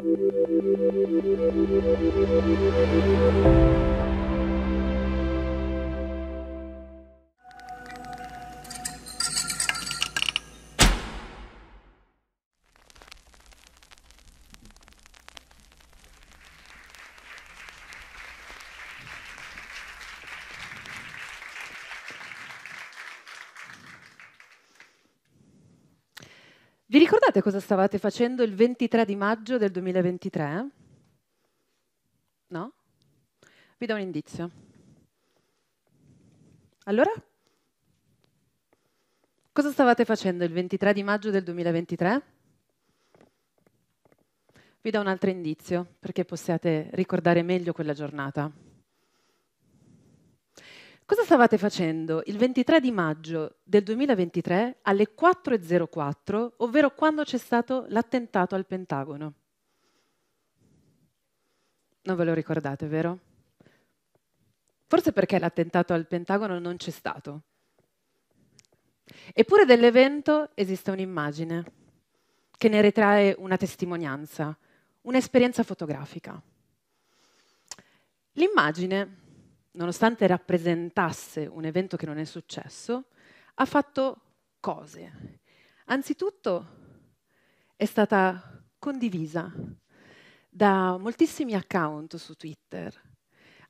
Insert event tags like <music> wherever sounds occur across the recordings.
Thank you. Vi ricordate cosa stavate facendo il 23 di maggio del 2023? No? Vi do un indizio. Allora? Cosa stavate facendo il 23 di maggio del 2023? Vi do un altro indizio perché possiate ricordare meglio quella giornata. Cosa stavate facendo il 23 di maggio del 2023 alle 4.04, ovvero quando c'è stato l'attentato al Pentagono? Non ve lo ricordate, vero? Forse perché l'attentato al Pentagono non c'è stato. Eppure dell'evento esiste un'immagine che ne ritrae una testimonianza, un'esperienza fotografica. L'immagine nonostante rappresentasse un evento che non è successo, ha fatto cose. Anzitutto è stata condivisa da moltissimi account su Twitter.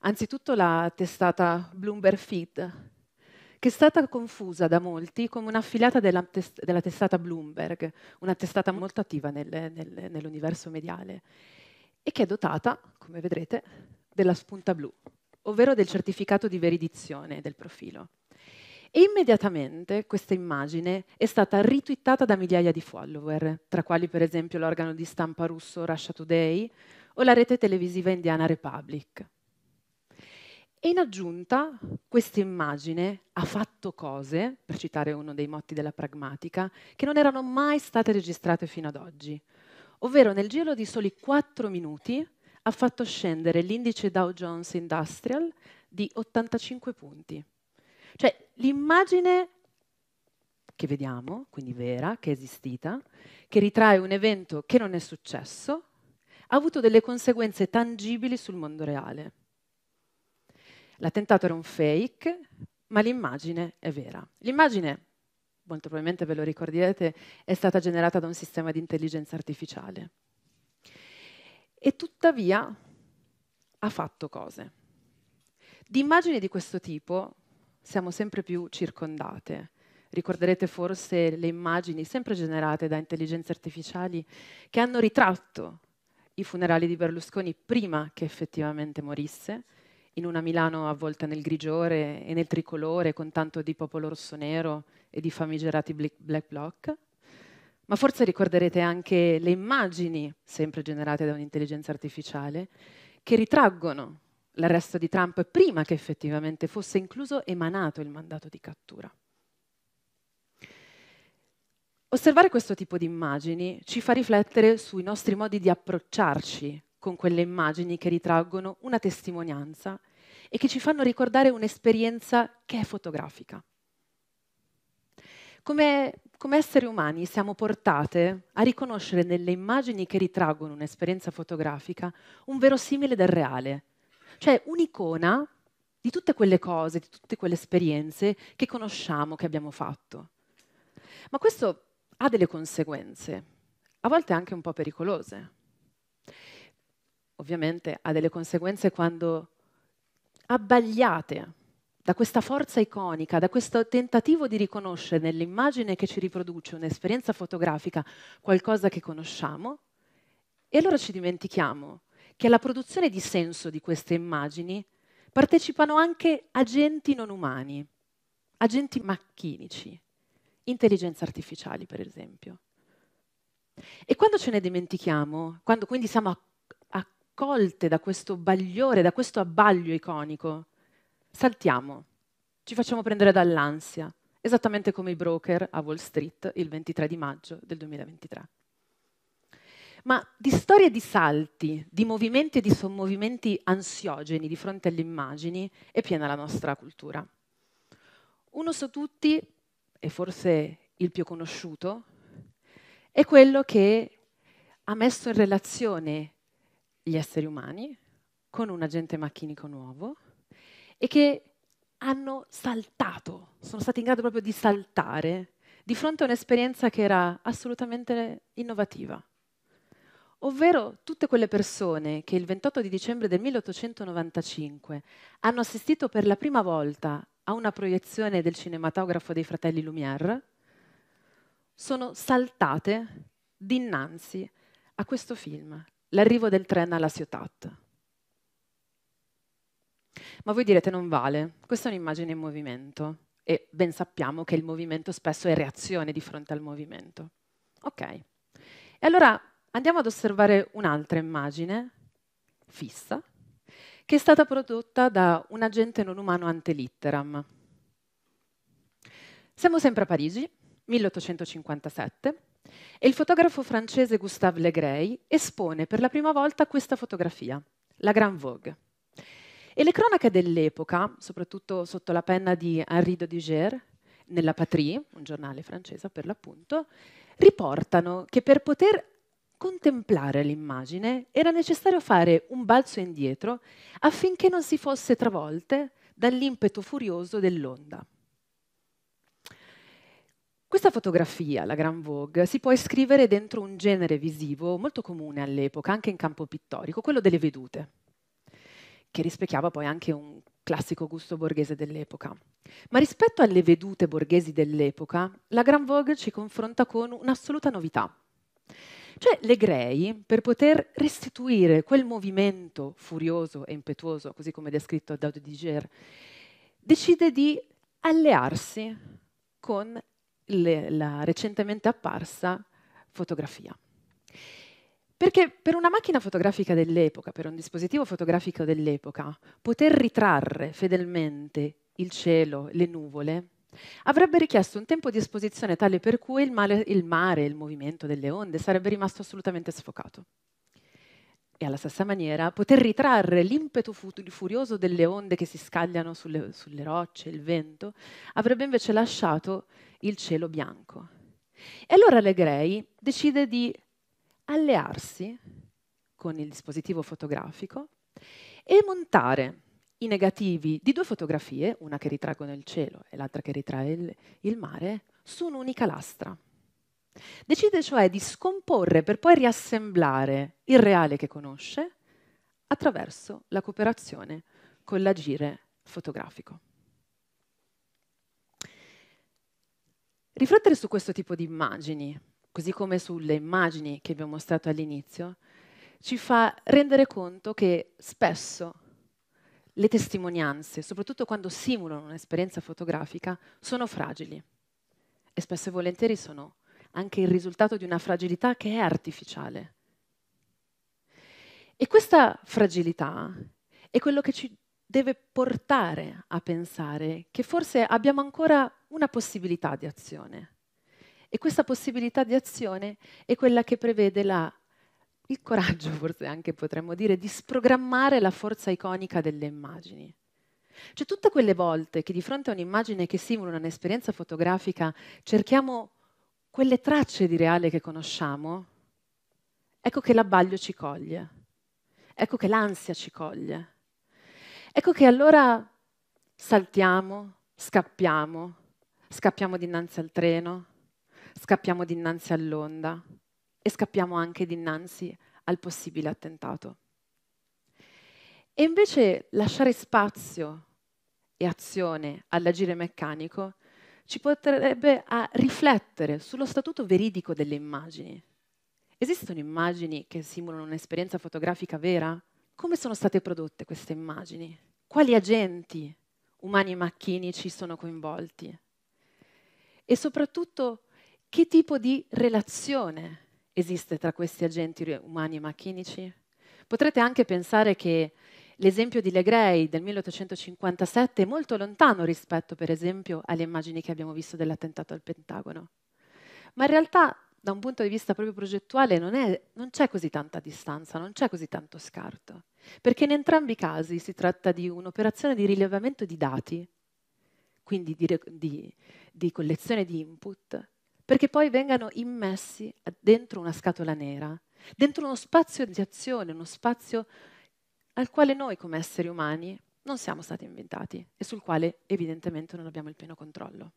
Anzitutto la testata Bloomberg Feed, che è stata confusa da molti come un'affiliata della, test- della testata Bloomberg, una testata molto attiva nel, nel, nell'universo mediale, e che è dotata, come vedrete, della spunta blu ovvero del certificato di veridizione del profilo. E immediatamente questa immagine è stata ritwittata da migliaia di follower, tra quali per esempio l'organo di stampa russo Russia Today o la rete televisiva indiana Republic. E in aggiunta, questa immagine ha fatto cose, per citare uno dei motti della pragmatica, che non erano mai state registrate fino ad oggi. Ovvero nel giro di soli 4 minuti ha fatto scendere l'indice Dow Jones Industrial di 85 punti. Cioè l'immagine che vediamo, quindi vera, che è esistita, che ritrae un evento che non è successo, ha avuto delle conseguenze tangibili sul mondo reale. L'attentato era un fake, ma l'immagine è vera. L'immagine, molto probabilmente ve lo ricorderete, è stata generata da un sistema di intelligenza artificiale. E tuttavia ha fatto cose. Di immagini di questo tipo siamo sempre più circondate. Ricorderete forse le immagini sempre generate da intelligenze artificiali che hanno ritratto i funerali di Berlusconi prima che effettivamente morisse, in una Milano avvolta nel grigiore e nel tricolore con tanto di popolo rosso nero e di famigerati black bloc. Ma forse ricorderete anche le immagini, sempre generate da un'intelligenza artificiale, che ritraggono l'arresto di Trump prima che effettivamente fosse incluso emanato il mandato di cattura. Osservare questo tipo di immagini ci fa riflettere sui nostri modi di approcciarci con quelle immagini che ritraggono una testimonianza e che ci fanno ricordare un'esperienza che è fotografica. Come come esseri umani siamo portate a riconoscere nelle immagini che ritraggono un'esperienza fotografica un verosimile del reale, cioè un'icona di tutte quelle cose, di tutte quelle esperienze che conosciamo, che abbiamo fatto. Ma questo ha delle conseguenze, a volte anche un po' pericolose. Ovviamente ha delle conseguenze quando abbagliate da questa forza iconica, da questo tentativo di riconoscere nell'immagine che ci riproduce un'esperienza fotografica qualcosa che conosciamo, e allora ci dimentichiamo che alla produzione di senso di queste immagini partecipano anche agenti non umani, agenti macchinici, intelligenze artificiali per esempio. E quando ce ne dimentichiamo, quando quindi siamo accolte da questo bagliore, da questo abbaglio iconico, saltiamo, ci facciamo prendere dall'ansia, esattamente come i broker a Wall Street il 23 di maggio del 2023. Ma di storie di salti, di movimenti e di sommovimenti ansiogeni di fronte alle immagini è piena la nostra cultura. Uno su tutti, e forse il più conosciuto, è quello che ha messo in relazione gli esseri umani con un agente macchinico nuovo, e che hanno saltato, sono stati in grado proprio di saltare di fronte a un'esperienza che era assolutamente innovativa. Ovvero tutte quelle persone che il 28 di dicembre del 1895 hanno assistito per la prima volta a una proiezione del cinematografo dei fratelli Lumière, sono saltate dinanzi a questo film, L'arrivo del treno alla Ciotat. Ma voi direte non vale, questa è un'immagine in movimento e ben sappiamo che il movimento spesso è reazione di fronte al movimento. Ok, e allora andiamo ad osservare un'altra immagine fissa che è stata prodotta da un agente non umano ante litteram. Siamo sempre a Parigi, 1857, e il fotografo francese Gustave Legray espone per la prima volta questa fotografia, la Grand Vogue. E le cronache dell'epoca, soprattutto sotto la penna di Henri de Dodiger, nella Patrie, un giornale francese per l'appunto, riportano che per poter contemplare l'immagine era necessario fare un balzo indietro affinché non si fosse travolte dall'impeto furioso dell'onda. Questa fotografia, la Grand Vogue, si può iscrivere dentro un genere visivo molto comune all'epoca, anche in campo pittorico, quello delle vedute che rispecchiava poi anche un classico gusto borghese dell'epoca. Ma rispetto alle vedute borghesi dell'epoca, la Grand Vogue ci confronta con un'assoluta novità. Cioè le Grey, per poter restituire quel movimento furioso e impetuoso, così come descritto da Odiger, decide di allearsi con le, la recentemente apparsa fotografia. Perché per una macchina fotografica dell'epoca, per un dispositivo fotografico dell'epoca, poter ritrarre fedelmente il cielo, le nuvole, avrebbe richiesto un tempo di esposizione tale per cui il mare, il, mare, il movimento delle onde sarebbe rimasto assolutamente sfocato. E alla stessa maniera poter ritrarre l'impeto furioso delle onde che si scagliano sulle, sulle rocce, il vento, avrebbe invece lasciato il cielo bianco. E allora Legrei decide di allearsi con il dispositivo fotografico e montare i negativi di due fotografie, una che ritraggono il cielo e l'altra che ritrae il, il mare, su un'unica lastra. Decide cioè di scomporre per poi riassemblare il reale che conosce attraverso la cooperazione con l'agire fotografico. Riflettere su questo tipo di immagini così come sulle immagini che vi ho mostrato all'inizio, ci fa rendere conto che spesso le testimonianze, soprattutto quando simulano un'esperienza fotografica, sono fragili e spesso e volentieri sono anche il risultato di una fragilità che è artificiale. E questa fragilità è quello che ci deve portare a pensare che forse abbiamo ancora una possibilità di azione, e questa possibilità di azione è quella che prevede la, il coraggio, <laughs> forse anche potremmo dire, di sprogrammare la forza iconica delle immagini. Cioè tutte quelle volte che di fronte a un'immagine che simula un'esperienza fotografica cerchiamo quelle tracce di reale che conosciamo, ecco che l'abbaglio ci coglie, ecco che l'ansia ci coglie, ecco che allora saltiamo, scappiamo, scappiamo dinanzi al treno, scappiamo dinanzi all'onda e scappiamo anche dinanzi al possibile attentato. E invece lasciare spazio e azione all'agire meccanico ci porterebbe a riflettere sullo statuto veridico delle immagini. Esistono immagini che simulano un'esperienza fotografica vera? Come sono state prodotte queste immagini? Quali agenti umani e macchinici sono coinvolti? E soprattutto che tipo di relazione esiste tra questi agenti umani e macchinici? Potrete anche pensare che l'esempio di Legrey del 1857 è molto lontano rispetto, per esempio, alle immagini che abbiamo visto dell'attentato al Pentagono. Ma in realtà, da un punto di vista proprio progettuale, non, è, non c'è così tanta distanza, non c'è così tanto scarto, perché in entrambi i casi si tratta di un'operazione di rilevamento di dati, quindi di, di, di collezione di input, perché poi vengano immessi dentro una scatola nera, dentro uno spazio di azione, uno spazio al quale noi come esseri umani non siamo stati inventati e sul quale evidentemente non abbiamo il pieno controllo.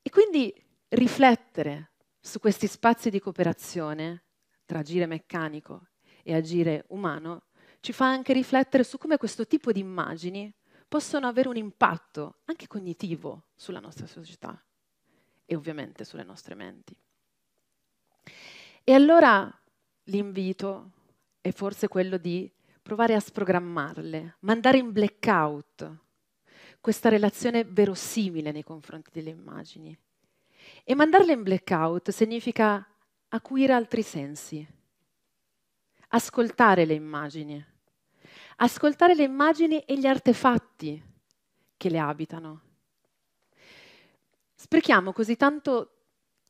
E quindi riflettere su questi spazi di cooperazione tra agire meccanico e agire umano ci fa anche riflettere su come questo tipo di immagini possono avere un impatto anche cognitivo sulla nostra società e ovviamente sulle nostre menti. E allora l'invito è forse quello di provare a sprogrammarle, mandare in blackout questa relazione verosimile nei confronti delle immagini. E mandarle in blackout significa acuire altri sensi, ascoltare le immagini, ascoltare le immagini e gli artefatti che le abitano Sprechiamo così tanto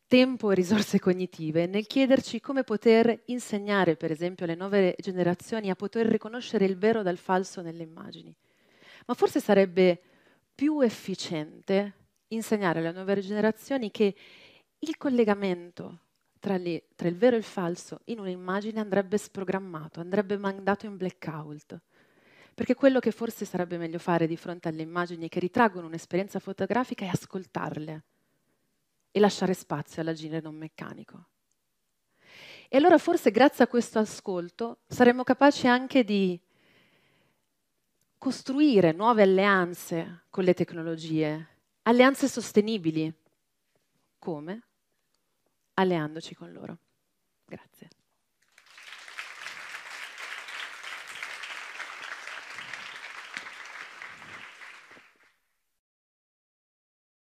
tempo e risorse cognitive nel chiederci come poter insegnare, per esempio, alle nuove generazioni a poter riconoscere il vero dal falso nelle immagini. Ma forse sarebbe più efficiente insegnare alle nuove generazioni che il collegamento tra, le, tra il vero e il falso in un'immagine andrebbe sprogrammato, andrebbe mandato in blackout. Perché quello che forse sarebbe meglio fare di fronte alle immagini che ritraggono un'esperienza fotografica è ascoltarle e lasciare spazio all'agire non meccanico. E allora forse grazie a questo ascolto saremmo capaci anche di costruire nuove alleanze con le tecnologie, alleanze sostenibili. Come? Alleandoci con loro. Grazie.